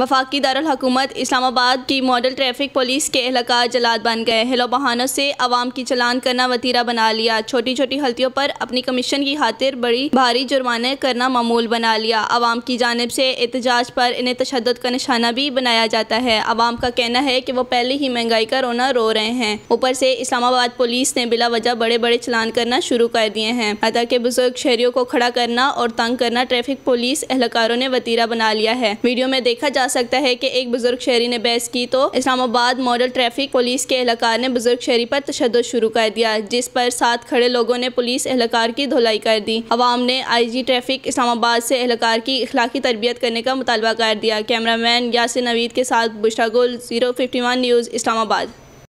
वफाकी दारकूमत इस्लामाबाद की model traffic police के एहलकार जलाद बन गए हिलो बहानों से आवाम की चलान करना वतीरा बना लिया छोटी छोटी हल्तियों पर अपनी कमीशन की खातिर बड़ी भारी जुर्माना करना मामूल बना लिया आवाम की जानब से एहतजाज पर इन्हें तशद का निशाना भी बनाया जाता है आवाम का कहना है कि वो पहले ही महंगाई का रोना रो रहे हैं ऊपर से इस्लामाबाद पुलिस ने बिला वजह बड़े बड़े चलान करना शुरू कर दिए हैं हत्या के बुजुर्ग शहरियों को खड़ा करना और तंग करना ट्रैफिक पुलिस एहलकारों ने वतीरा बना लिया है वीडियो में देखा जा सकता है कि एक बुजुर्ग शहरी ने बहस की तो इस्लामाबाद मॉडल ट्रैफिक पुलिस के एहलकार ने बुजुर्ग शहरी पर तशद शुरू कर दिया जिस पर साथ खड़े लोगों ने पुलिस एहलकार की धुलाई कर दी आवाम ने आई जी ट्रैफिक इस्लामाबाद से एहलकार की इखलाकी तरबियत करने का मुतालबा कर दिया कैमरा मैन यासिन नवीद के साथ बुशा zero fifty one news Islamabad